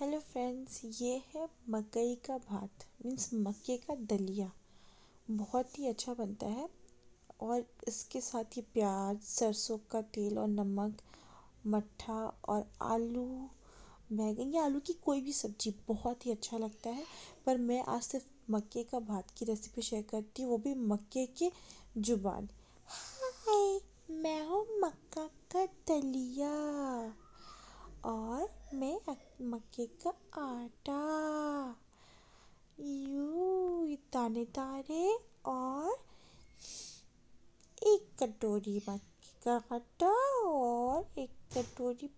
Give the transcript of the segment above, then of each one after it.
hello friends ये है मकई का भात मीन्स मक्के का दलिया बहुत ही अच्छा बनता है और इसके साथ ये प्याज सरसों का तेल और नमक मट्ठा और आलू बैगन या आलू की कोई भी सब्ज़ी बहुत ही अच्छा लगता है पर मैं आज सिर्फ मक्के का भात की रेसिपी शेयर करती हूँ वो भी मक्के के जुबान हाय मैं हूँ मक्का का दलिया और मैं मक्के का आटा यू ताने तारे और एक कटोरी मक्के का आटा और एक कटोरी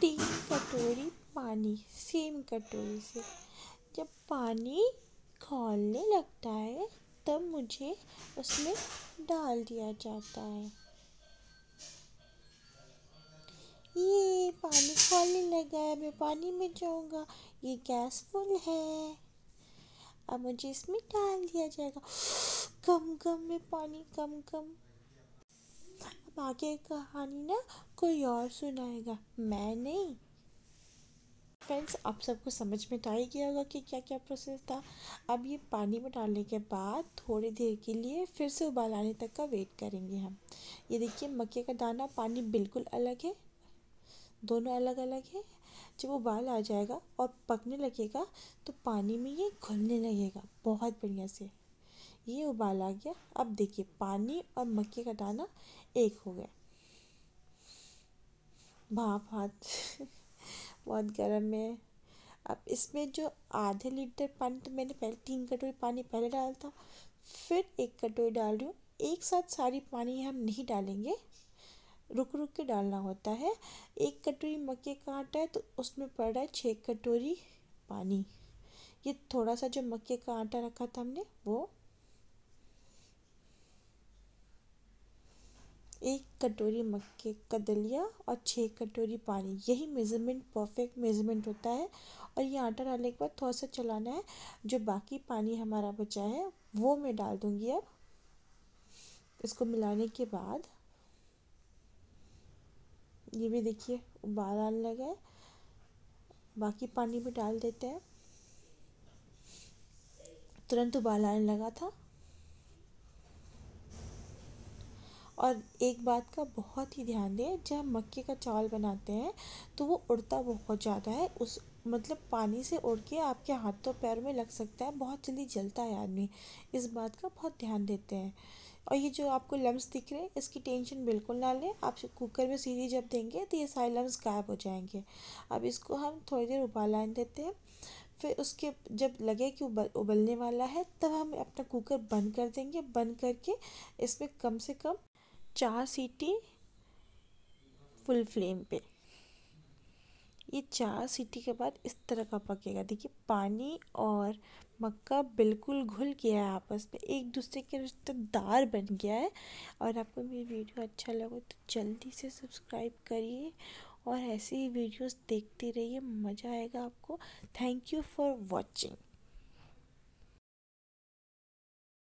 तीन कटोरी पानी सेम कटोरी से जब पानी खोलने लगता है तब मुझे उसमें डाल दिया जाता है ये पानी खाली लगा है मैं पानी में जाऊंगा ये गैस फुल है अब मुझे इसमें डाल दिया जाएगा कम कम में पानी कम कम अब आगे कहानी ना कोई और सुनाएगा मैं नहीं फ्रेंड्स आप सबको समझ में तो आ ही गया होगा कि क्या क्या प्रोसेस था अब ये पानी में डालने के बाद थोड़ी देर के लिए फिर से उबाल आने तक का वेट करेंगे हम ये देखिए मक्के का दाना पानी बिल्कुल अलग है दोनों अलग अलग है जब उबाल आ जाएगा और पकने लगेगा तो पानी में ये घुलने लगेगा बहुत बढ़िया से ये उबाल आ गया अब देखिए पानी और मक्के का दाना एक हो गया भाप हाथ बहुत गर्म है अब इसमें जो आधे लीटर पानी तो मैंने पहले तीन कटोरी पानी पहले डाला था फिर एक कटोरी डाल रही हूँ एक साथ सारी पानी हम नहीं डालेंगे रुक रुक के डालना होता है एक कटोरी मक्के का आटा है तो उसमें पड़ रहा है छः कटोरी पानी ये थोड़ा सा जो मक्के का आटा रखा था हमने वो एक कटोरी मक्के का दलिया और छः कटोरी पानी यही मेज़रमेंट परफेक्ट मेज़रमेंट होता है और ये आटा डालने के बाद थोड़ा सा चलाना है जो बाकी पानी हमारा बचा है वो मैं डाल दूँगी अब इसको मिलाने के बाद ये भी देखिए उबाल आने लगा है बाकी पानी भी डाल देते हैं तुरंत उबाल आने लगा था और एक बात का बहुत ही ध्यान दें जब हम मक्के का चावल बनाते हैं तो वो उड़ता बहुत ज़्यादा है उस मतलब पानी से उड़ के आपके हाथों पैर में लग सकता है बहुत जल्दी जलता है आदमी इस बात का बहुत ध्यान देते हैं और ये जो आपको लम्स दिख रहे हैं इसकी टेंशन बिल्कुल ना लें आप कुकर में सीधी जब देंगे तो ये सारे लम्स गायब हो जाएंगे अब इसको हम थोड़ी देर उबाल आने देते हैं फिर उसके जब लगे कि उबल उबलने वाला है तब हम अपना कुकर बंद कर देंगे बंद करके इसमें कम से कम चार सीटी फुल फ्लेम पे ये चार सीटी के बाद इस तरह का पकेगा देखिए पानी और मक्का बिल्कुल घुल गया है आपस में एक दूसरे के रिश्तेदार बन गया है और आपको मेरी वीडियो अच्छा लगे तो जल्दी से सब्सक्राइब करिए और ऐसी ही वीडियोस देखते रहिए मज़ा आएगा आपको थैंक यू फॉर वॉचिंग